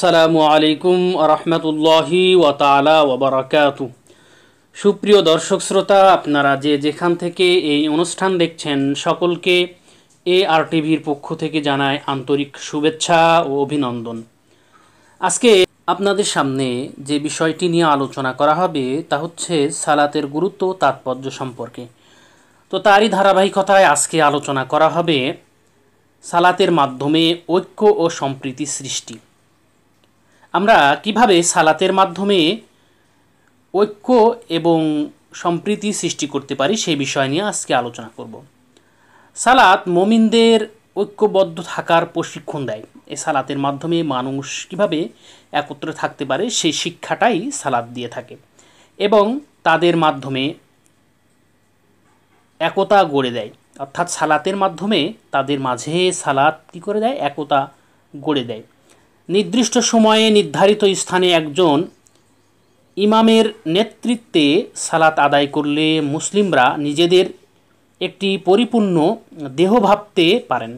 আসসালামু আলাইকুম রহমতুল্লাহি ওয়াতালা ওবরাকাত সুপ্রিয় দর্শক শ্রোতা আপনারা যে যেখান থেকে এই অনুষ্ঠান দেখছেন সকলকে এ আর টিভির পক্ষ থেকে জানায় আন্তরিক শুভেচ্ছা ও অভিনন্দন আজকে আপনাদের সামনে যে বিষয়টি নিয়ে আলোচনা করা হবে তা হচ্ছে সালাতের গুরুত্ব তাৎপর্য সম্পর্কে তো তারই ধারাবাহিকতায় আজকে আলোচনা করা হবে সালাতের মাধ্যমে ঐক্য ও সম্প্রীতি সৃষ্টি আমরা কিভাবে সালাতের মাধ্যমে ঐক্য এবং সম্প্রীতি সৃষ্টি করতে পারি সেই বিষয় নিয়ে আজকে আলোচনা করব সালাত মমিনদের ঐক্যবদ্ধ থাকার প্রশিক্ষণ দেয় এ সালাতের মাধ্যমে মানুষ কিভাবে একত্রে থাকতে পারে সেই শিক্ষাটাই সালাত দিয়ে থাকে এবং তাদের মাধ্যমে একতা গড়ে দেয় অর্থাৎ সালাতের মাধ্যমে তাদের মাঝে সালাত কী করে দেয় একতা গড়ে দেয় নির্দিষ্ট সময়ে নির্ধারিত স্থানে একজন ইমামের নেতৃত্বে সালাত আদায় করলে মুসলিমরা নিজেদের একটি পরিপূর্ণ দেহ ভাবতে পারেন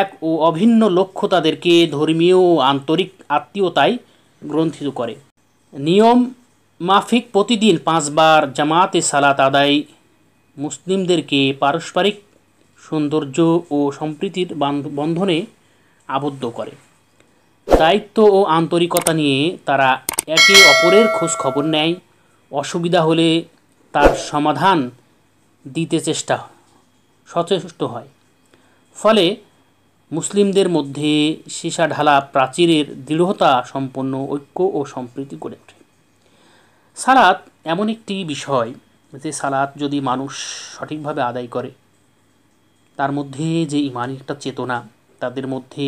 এক ও অভিন্ন লক্ষ্য তাদেরকে ধর্মীয় ও আন্তরিক আত্মীয়তায় গ্রন্থিত করে নিয়ম মাফিক প্রতিদিন পাঁচবার জামাতে সালাত আদায় মুসলিমদেরকে পারস্পরিক সৌন্দর্য ও সম্প্রীতির বন্ধনে আবদ্ধ করে দায়িত্ব ও আন্তরিকতা নিয়ে তারা একে অপরের খোঁজ খবর নেয় অসুবিধা হলে তার সমাধান দিতে চেষ্টা সচেষ্ট হয় ফলে মুসলিমদের মধ্যে সীসা ঢালা প্রাচীরের দৃঢ়তা সম্পন্ন ঐক্য ও সম্প্রীতি গড়ে ওঠে সালাত এমন একটি বিষয় যে সালাত যদি মানুষ সঠিকভাবে আদায় করে তার মধ্যে যে ইমানের একটা চেতনা তাদের মধ্যে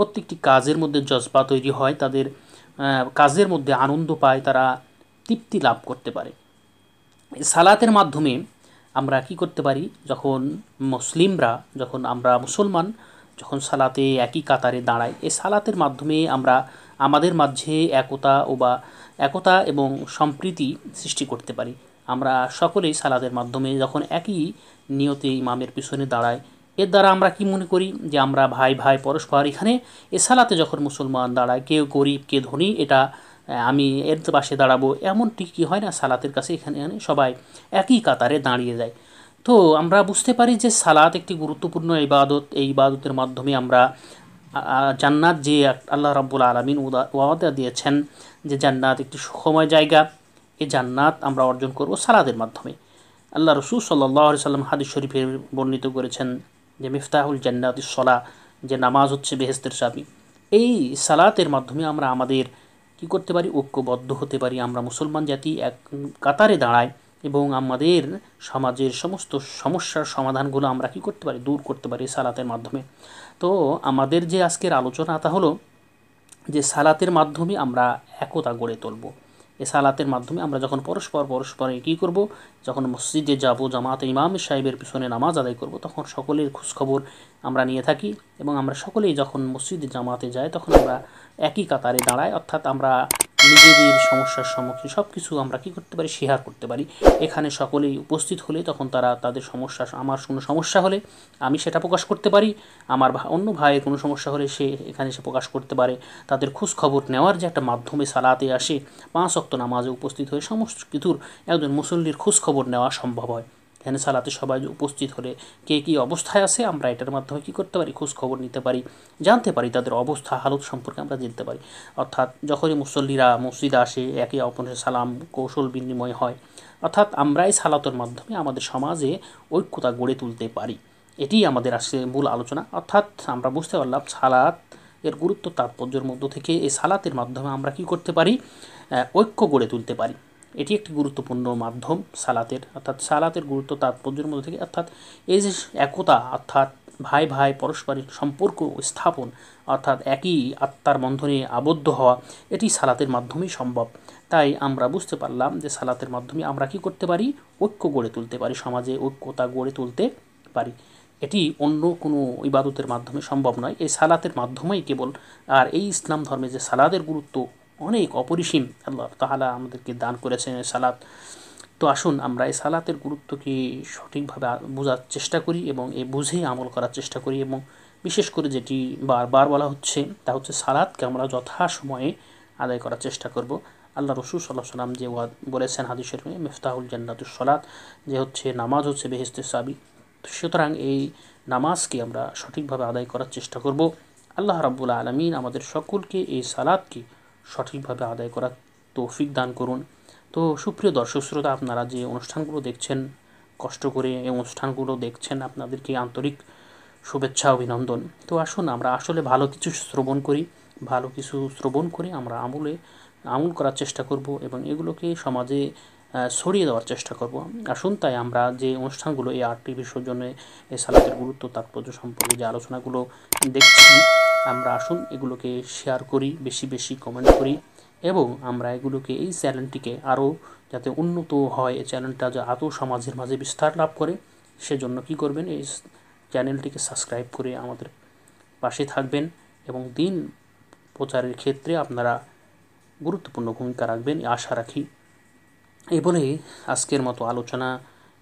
প্রত্যেকটি কাজের মধ্যে জজবা তৈরি হয় তাদের কাজের মধ্যে আনন্দ পায় তারা তৃপ্তি লাভ করতে পারে সালাতের মাধ্যমে আমরা কি করতে পারি যখন মুসলিমরা যখন আমরা মুসলমান যখন সালাতে একই কাতারে দাঁড়াই এই সালাতের মাধ্যমে আমরা আমাদের মাঝে একতা ও বা একতা এবং সম্প্রীতি সৃষ্টি করতে পারি আমরা সকলেই সালাতের মাধ্যমে যখন একই নিয়তে ইমামের পিছনে দাঁড়ায় এর দ্বারা আমরা কি মনে করি যে আমরা ভাই ভাই পরস্পর এখানে এ সালাতে যখন মুসলমান দাঁড়ায় কেউ গরিব কে ধনী এটা আমি এর পাশে দাঁড়াবো এমনটি কি হয় না সালাতের কাছে এখানে এখানে সবাই একই কাতারে দাঁড়িয়ে যায় তো আমরা বুঝতে পারি যে সালাত একটি গুরুত্বপূর্ণ ইবাদত এই ইবাদতের মাধ্যমে আমরা জান্নাত যে আল্লাহ রাব্বুল আলমিন ওয়াদা দিয়েছেন যে জান্নাত একটি সুখময় জায়গা এই জান্নাত আমরা অর্জন করব সালাদের মাধ্যমে আল্লাহ রসুল সাল্লাহ সাল্লাম হাদিস শরীফের বর্ণিত করেছেন যে মিফতাহুল জান্নাতি সলা যে নামাজ হচ্ছে বেহেস্তের চাবি এই সালাতের মাধ্যমে আমরা আমাদের কি করতে পারি ঐক্যবদ্ধ হতে পারি আমরা মুসলমান জাতি এক কাতারে দাঁড়ায় এবং আমাদের সমাজের সমস্ত সমস্যার সমাধানগুলো আমরা কি করতে পারি দূর করতে পারি সালাতের মাধ্যমে তো আমাদের যে আজকের আলোচনা তা হলো যে সালাতের মাধ্যমে আমরা একতা গড়ে তুলব এই সালাতের মাধ্যমে আমরা যখন পরস্পর পরস্পরে কী করব যখন মসজিদে যাব জামাতে ইমাম সাহেবের পিছনে নামাজ আদায় করব তখন সকলের খোঁজখবর আমরা নিয়ে থাকি এবং আমরা সকলেই যখন মসজিদে জামাতে যাই তখন আমরা একই কাতারে দাঁড়াই অর্থাৎ আমরা নিজেদের সমস্যার সম্মুখীন সব কিছু আমরা কী করতে পারি শেয়ার করতে পারি এখানে সকলেই উপস্থিত হলে তখন তারা তাদের সমস্যা আমার কোনো সমস্যা হলে আমি সেটা প্রকাশ করতে পারি আমার অন্য ভাইয়ের কোনো সমস্যা হলে সে এখানে সে প্রকাশ করতে পারে তাদের খোঁজখবর খবর নেওয়ার যে একটা মাধ্যমে সালাতে আসে পাঁচ অক্ত নামাজে উপস্থিত হয়ে সমস্ত কিছুর একজন মুসল্লির খোঁজখবর খবর নেওয়া সম্ভব হয় ধ্যান সালাতে সবাই উপস্থিত হলে কে কী অবস্থায় আছে আমরা এটার মাধ্যমে কী করতে পারি খোঁজ খবর নিতে পারি জানতে পারি তাদের অবস্থা হালত সম্পর্কে আমরা জানতে পারি অর্থাৎ যখনই মুসল্লিরা মসজিদ আসে একে অপরের সালাম কৌশল বিনিময় হয় অর্থাৎ আমরা এই সালাতের মাধ্যমে আমাদের সমাজে ঐক্যতা গড়ে তুলতে পারি এটি আমাদের আসলে মূল আলোচনা অর্থাৎ আমরা বুঝতে পারলাম সালাত এর গুরুত্ব তাৎপর্যের মধ্য থেকে এই সালাতের মাধ্যমে আমরা কি করতে পারি ঐক্য গড়ে তুলতে পারি এটি একটি গুরুত্বপূর্ণ মাধ্যম সালাতের অর্থাৎ সালাতের গুরুত্ব তাৎপর্যের মধ্যে থেকে অর্থাৎ এই যে একতা অর্থাৎ ভাই ভাই পরস্পরের সম্পর্ক স্থাপন অর্থাৎ একই আত্মার বন্ধনে আবদ্ধ হওয়া এটি সালাতের মাধ্যমেই সম্ভব তাই আমরা বুঝতে পারলাম যে সালাতের মাধ্যমে আমরা কি করতে পারি ঐক্য গড়ে তুলতে পারি সমাজে ঐক্যতা গড়ে তুলতে পারি এটি অন্য কোনো ইবাদতের মাধ্যমে সম্ভব নয় এই সালাতের মাধ্যমেই কেবল আর এই ইসলাম ধর্মে যে সালাদের গুরুত্ব অনেক অপরিসীম আল্লাহ তাহালা আমাদেরকে দান করেছেন সালাত তো আসুন আমরা এই সালাতের গুরুত্বকে সঠিকভাবে বোঝার চেষ্টা করি এবং এ বুঝে আমল করার চেষ্টা করি এবং বিশেষ করে যেটি বারবার বলা হচ্ছে তা হচ্ছে সালাদকে আমরা যথাসময়ে আদায় করার চেষ্টা করব আল্লাহ রসুল সাল্লাহ সাল্লাম যে বলেছেন হাদিসের মেফতাহুল জান্নাতুস সালাত যে হচ্ছে নামাজ হচ্ছে বেহেস্তে সাবি সুতরাং এই নামাজকে আমরা সঠিকভাবে আদায় করার চেষ্টা করব আল্লাহ রাবুল আলমিন আমাদের সকলকে এই সালাদকে সঠিকভাবে আদায় করার তৌফিক দান করুন তো সুপ্রিয় দর্শক শ্রোতা আপনারা যে অনুষ্ঠানগুলো দেখছেন কষ্ট করে এই অনুষ্ঠানগুলো দেখছেন আপনাদেরকে আন্তরিক শুভেচ্ছা অভিনন্দন তো আসুন আমরা আসলে ভালো কিছু শ্রবণ করি ভালো কিছু শ্রবণ করে আমরা আমলে আমল করার চেষ্টা করব এবং এগুলোকে সমাজে ছড়িয়ে দেওয়ার চেষ্টা করব আসুন তাই আমরা যে অনুষ্ঠানগুলো এই আটটি বিসর্জনে এই সালাতের গুরুত্ব তাৎপর্য সম্পর্কে যে আলোচনাগুলো দেখছি আমরা আসুন এগুলোকে শেয়ার করি বেশি বেশি কমেন্ট করি এবং আমরা এগুলোকে এই চ্যানেলটিকে আরও যাতে উন্নত হয় এই চ্যানেলটা যা আদৌ সমাজের মাঝে বিস্তার লাভ করে সেজন্য কি করবেন এই চ্যানেলটিকে সাবস্ক্রাইব করে আমাদের পাশে থাকবেন এবং দিন প্রচারের ক্ষেত্রে আপনারা গুরুত্বপূর্ণ ভূমিকা রাখবেন আশা রাখি এই বলে আজকের মতো আলোচনা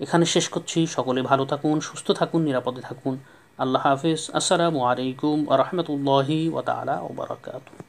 এখানে শেষ করছি সকলে ভালো থাকুন সুস্থ থাকুন নিরাপদে থাকুন الله حافظ السلام عليكم ورحمة الله وتعالى وبركاته